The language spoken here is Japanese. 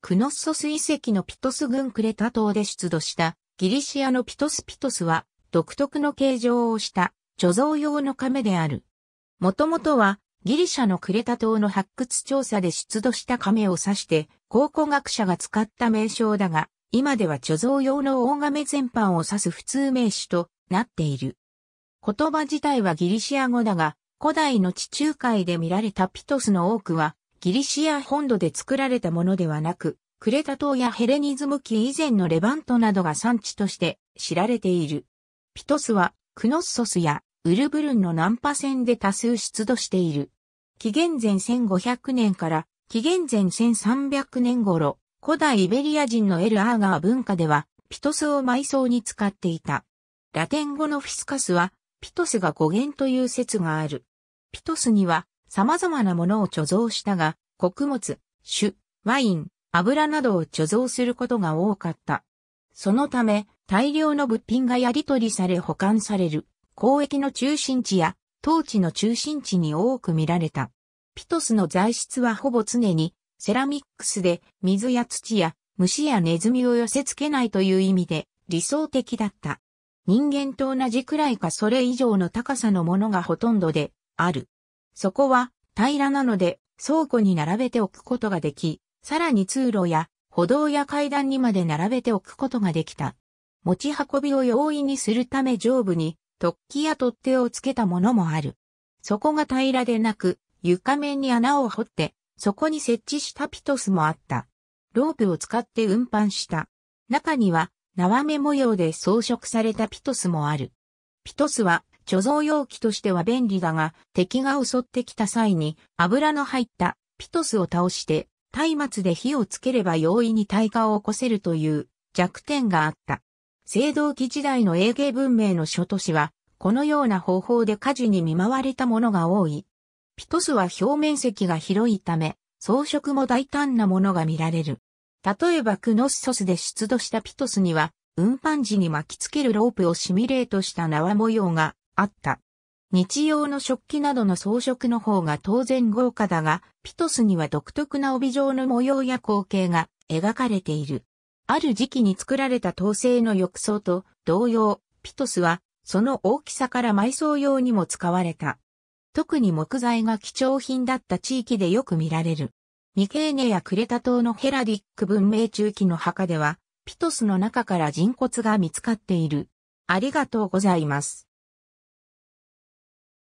クノッソス遺跡のピトス群クレタ島で出土したギリシアのピトスピトスは独特の形状をした貯蔵用の亀である。もともとはギリシャのクレタ島の発掘調査で出土した亀を指して考古学者が使った名称だが、今では貯蔵用の大亀全般を指す普通名詞となっている。言葉自体はギリシア語だが、古代の地中海で見られたピトスの多くはギリシア本土で作られたものではなく、クレタ島やヘレニズム期以前のレバントなどが産地として知られている。ピトスはクノッソスやウルブルンのナンパ線で多数出土している。紀元前1500年から紀元前1300年頃、古代イベリア人のエル・アーガー文化では、ピトスを埋葬に使っていた。ラテン語のフィスカスは、ピトスが語源という説がある。ピトスには、様々なものを貯蔵したが、穀物、酒、ワイン、油などを貯蔵することが多かった。そのため、大量の物品がやり取りされ保管される、交易の中心地や、当地の中心地に多く見られた。ピトスの材質はほぼ常に、セラミックスで、水や土や、虫やネズミを寄せ付けないという意味で、理想的だった。人間と同じくらいかそれ以上の高さのものがほとんどで、ある。そこは平らなので倉庫に並べておくことができ、さらに通路や歩道や階段にまで並べておくことができた。持ち運びを容易にするため上部に突起や取っ手をつけたものもある。そこが平らでなく、床面に穴を掘って、そこに設置したピトスもあった。ロープを使って運搬した。中には、縄目模様で装飾されたピトスもある。ピトスは貯蔵容器としては便利だが、敵が襲ってきた際に油の入ったピトスを倒して、松明で火をつければ容易に耐火を起こせるという弱点があった。青銅器時代の英芸文明の諸都市は、このような方法で火事に見舞われたものが多い。ピトスは表面積が広いため、装飾も大胆なものが見られる。例えばクノッソスで出土したピトスには、運搬時に巻きつけるロープをシミュレートした縄模様があった。日用の食器などの装飾の方が当然豪華だが、ピトスには独特な帯状の模様や光景が描かれている。ある時期に作られた統制の浴槽と同様、ピトスはその大きさから埋葬用にも使われた。特に木材が貴重品だった地域でよく見られる。ミケーネやクレタ島のヘラディック文明中期の墓では、ピトスの中から人骨が見つかっている。ありがとうございます。